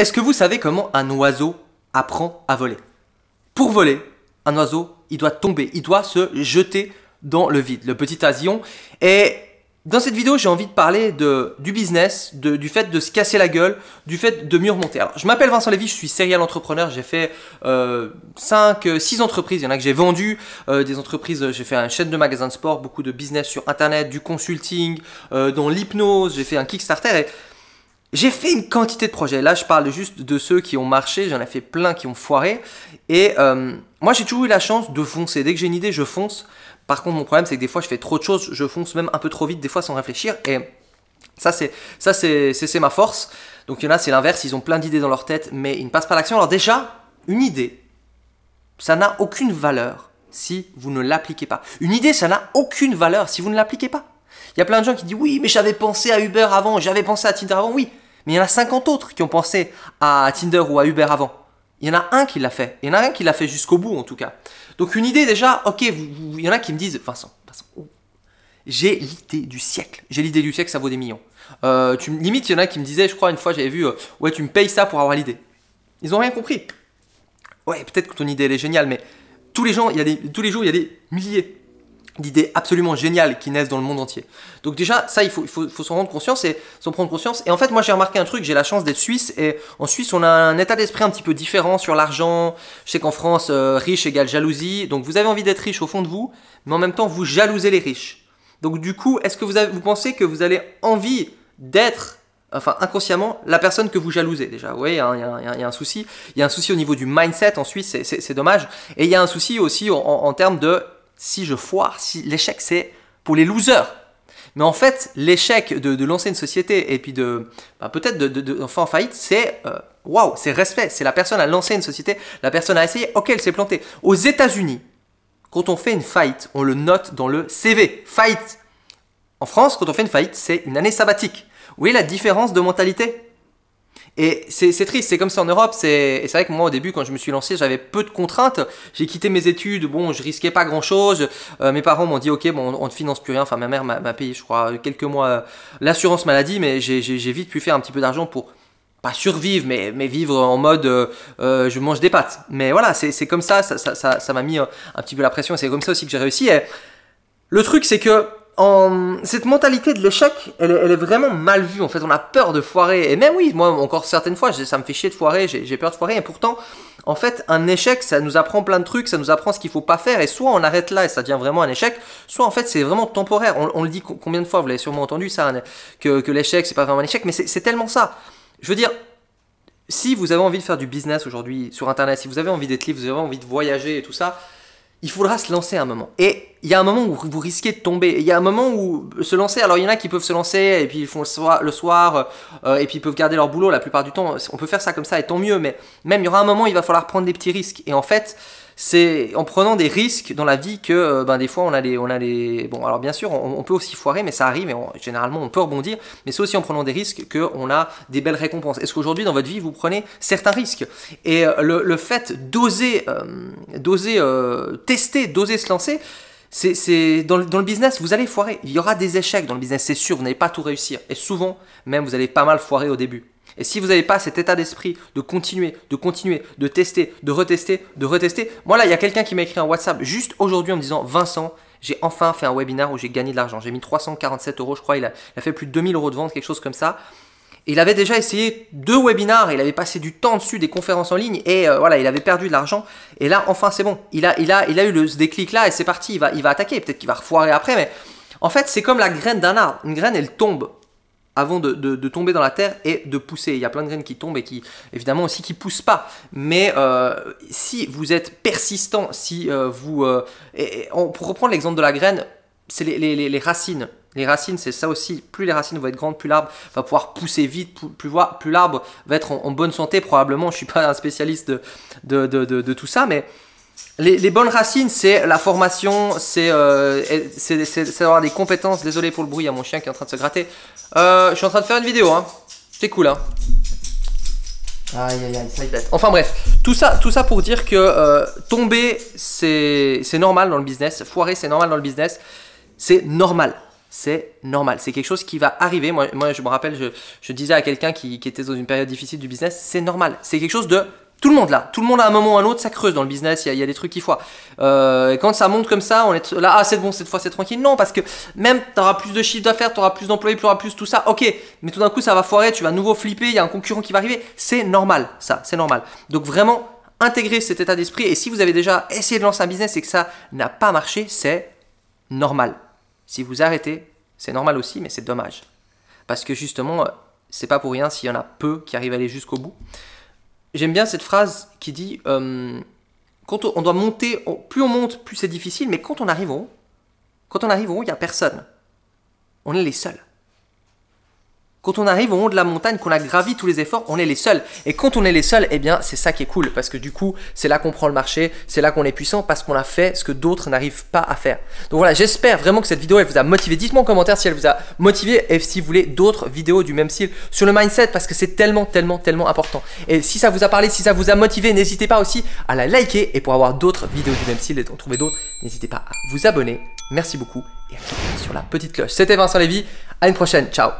Est-ce que vous savez comment un oiseau apprend à voler Pour voler, un oiseau, il doit tomber, il doit se jeter dans le vide, le petit asion. Et dans cette vidéo, j'ai envie de parler de, du business, du fait de se casser la gueule, du fait de mieux remonter. Alors, je m'appelle Vincent Lévy, je suis serial entrepreneur, j'ai fait euh, 5, 6 euh, entreprises, il y en a que j'ai vendu, euh, des entreprises, j'ai fait un chaîne de magasins de sport, beaucoup de business sur internet, du consulting, euh, dans l'hypnose, j'ai fait un Kickstarter et j'ai fait une quantité de projets. Là, je parle juste de ceux qui ont marché. J'en ai fait plein qui ont foiré. Et euh, moi, j'ai toujours eu la chance de foncer. Dès que j'ai une idée, je fonce. Par contre, mon problème, c'est que des fois, je fais trop de choses. Je fonce même un peu trop vite, des fois, sans réfléchir. Et ça, c'est ça, c'est ma force. Donc, il y en a, c'est l'inverse. Ils ont plein d'idées dans leur tête, mais ils ne passent pas à l'action. Alors déjà, une idée, ça n'a aucune valeur si vous ne l'appliquez pas. Une idée, ça n'a aucune valeur si vous ne l'appliquez pas. Il y a plein de gens qui disent oui, mais j'avais pensé à Uber avant, j'avais pensé à Tinder avant. Oui, mais il y en a 50 autres qui ont pensé à Tinder ou à Uber avant. Il y en a un qui l'a fait. Il y en a un qui l'a fait jusqu'au bout, en tout cas. Donc une idée déjà, ok, il y en a qui me disent, Vincent, Vincent oh, j'ai l'idée du siècle. J'ai l'idée du siècle, ça vaut des millions. Euh, tu, limite, il y en a qui me disaient, je crois, une fois, j'avais vu, euh, ouais, tu me payes ça pour avoir l'idée. Ils n'ont rien compris. Ouais, peut-être que ton idée, elle est géniale, mais tous les, gens, il tous les jours, il y a des milliers d'idées absolument géniales qui naissent dans le monde entier. Donc déjà, ça, il faut, il faut, s'en rendre conscience et s'en prendre conscience. Et en fait, moi, j'ai remarqué un truc, j'ai la chance d'être suisse, et en Suisse, on a un état d'esprit un petit peu différent sur l'argent. Je sais qu'en France, euh, riche égale jalousie. Donc vous avez envie d'être riche au fond de vous, mais en même temps, vous jalousez les riches. Donc du coup, est-ce que vous, vous pensez que vous avez envie d'être enfin inconsciemment, la personne que vous jalousez déjà. oui, il y, a un souci. Il y a un souci au niveau du mindset en Suisse, c'est dommage. Et il y a un souci aussi en termes de si je foire, si l'échec c'est pour les losers. Mais en fait, l'échec de, lancer une société et puis de bah, peut-être de, faire faillite, c'est euh, waouh, c'est respect. C'est la personne à lancer une société, la personne a essayé, Ok, elle s'est plantée. Aux États-Unis, quand on fait une faillite, on le note dans le CV. Faillite. En France, quand on fait une faillite, c'est une année sabbatique. Vous voyez la différence de mentalité et c'est triste, c'est comme ça en Europe. Et c'est vrai que moi, au début, quand je me suis lancé, j'avais peu de contraintes. J'ai quitté mes études, bon, je risquais pas grand chose. Euh, mes parents m'ont dit, ok, bon, on ne finance plus rien. Enfin, ma mère m'a payé, je crois, quelques mois euh, l'assurance maladie, mais j'ai vite pu faire un petit peu d'argent pour pas survivre, mais, mais vivre en mode euh, je mange des pâtes. Mais voilà, c'est comme ça, ça m'a mis un petit peu la pression, c'est comme ça aussi que j'ai réussi. Et le truc, c'est que cette mentalité de l'échec, elle, est vraiment mal vue. En fait, on a peur de foirer. Et même oui, moi, encore certaines fois, ça me fait chier de foirer, j'ai peur de foirer. Et pourtant, en fait, un échec, ça nous apprend plein de trucs, ça nous apprend ce qu'il faut pas faire. Et soit on arrête là et ça devient vraiment un échec, soit en fait, c'est vraiment temporaire. On, le dit combien de fois, vous l'avez sûrement entendu ça, hein, que, que l'échec, c'est pas vraiment un échec, mais c'est tellement ça. Je veux dire, si vous avez envie de faire du business aujourd'hui sur Internet, si vous avez envie d'être libre, vous avez envie de voyager et tout ça, il faudra se lancer à un moment. Et il y a un moment où vous risquez de tomber. Il y a un moment où se lancer. Alors il y en a qui peuvent se lancer et puis ils font le soir, le soir euh, et puis ils peuvent garder leur boulot la plupart du temps. On peut faire ça comme ça et tant mieux. Mais même il y aura un moment où il va falloir prendre des petits risques. Et en fait, c'est en prenant des risques dans la vie que euh, ben, des fois on a les, on a Bon alors bien sûr on, peut aussi foirer mais ça arrive et généralement on peut rebondir mais c'est aussi en prenant des risques qu'on a des belles récompenses. Est-ce qu'aujourd'hui dans votre vie vous prenez certains risques Et euh, le, fait d'oser euh, d'oser tester, d'oser se lancer, c'est dans, dans, le business, vous allez foirer. Il y aura des échecs dans le business, c'est sûr, vous n'allez pas tout réussir. Et souvent, même, vous allez pas mal foirer au début. Et si vous n'avez pas cet état d'esprit de continuer, de continuer, de tester, de retester, de retester, moi là, il y a quelqu'un qui m'a écrit un WhatsApp juste aujourd'hui en me disant Vincent, j'ai enfin fait un webinar où j'ai gagné de l'argent. J'ai mis 347 euros, je crois, il a, fait plus de 2000 euros de vente, quelque chose comme ça. il avait déjà essayé deux webinars, il avait passé du temps dessus, des conférences en ligne, et euh, voilà, il avait perdu de l'argent. Et là, enfin, c'est bon. Il a, il, a, il a eu le, déclic-là, et c'est parti, il va, il va attaquer. Peut-être qu'il va refoirer après, mais en fait, c'est comme la graine d'un arbre. Une graine, elle tombe avant de, tomber dans la terre et de pousser. Il y a plein de graines qui tombent et qui, évidemment, aussi qui poussent pas. Mais euh, si vous êtes persistant, si euh, vous... Euh, pour reprendre l'exemple de la graine, c'est les, racines. Les racines, c'est ça aussi. Plus les racines vont être grandes, plus l'arbre va pouvoir pousser vite, plus, plus l'arbre va être en, bonne santé. Probablement, je ne suis pas un spécialiste de, tout ça, mais les, bonnes racines, c'est la formation, c'est euh, avoir des compétences. Désolé pour le bruit, il y a mon chien qui est en train de se gratter. Euh, je suis en train de faire une vidéo, hein. C'est cool, hein. Aïe, aïe, aïe, ça Enfin bref, tout ça, tout ça pour dire que euh, tomber, c'est normal dans le business. Foirer, c'est normal dans le business. C'est normal c'est normal. C'est quelque chose qui va arriver. Moi, je me rappelle, je, disais à quelqu'un qui, était dans une période difficile du business, c'est normal. C'est quelque chose de tout le monde là, tout le monde à un moment ou à un autre, ça creuse dans le business, il y, a des trucs qui foient. Euh, et quand ça monte comme ça, on est là, ah c'est bon, cette fois c'est tranquille. Non, parce que même tu auras plus de chiffre d'affaires, t'auras plus d'employés, tu auras plus tout ça, ok, mais tout d'un coup ça va foirer, tu vas nouveau flipper, il y a un concurrent qui va arriver, c'est normal, ça, c'est normal. Donc vraiment, intégrer cet état d'esprit, et si vous avez déjà essayé de lancer un business et que ça n'a pas marché, c'est normal. Si vous arrêtez, c'est normal aussi, mais c'est dommage. Parce que justement, euh, c'est pas pour rien s'il y en a peu qui arrivent à aller jusqu'au bout. J'aime bien cette phrase qui dit euh, quand on, doit monter, plus on monte, plus c'est difficile, mais quand on arrive haut, quand on arrive haut, il n'y a personne. On est les seuls. Quand on arrive au haut de la montagne, qu'on a gravi tous les efforts, on est les seuls. Et quand on est les seuls, eh bien, c'est ça qui est cool. Parce que du coup, c'est là qu'on prend le marché, c'est là qu'on est puissant, parce qu'on a fait ce que d'autres n'arrivent pas à faire. Donc voilà, j'espère vraiment que cette vidéo, elle vous a motivé. Dites-moi en commentaire si elle vous a motivé et si vous voulez d'autres vidéos du même style sur le mindset, parce que c'est tellement, tellement, tellement important. Et si ça vous a parlé, si ça vous a motivé, n'hésitez pas aussi à la liker. Et pour avoir d'autres vidéos du même style et en trouver d'autres, n'hésitez pas à vous abonner. Merci beaucoup et à cliquer sur la petite cloche. C'était Vincent Lévy. À une prochaine. Ciao.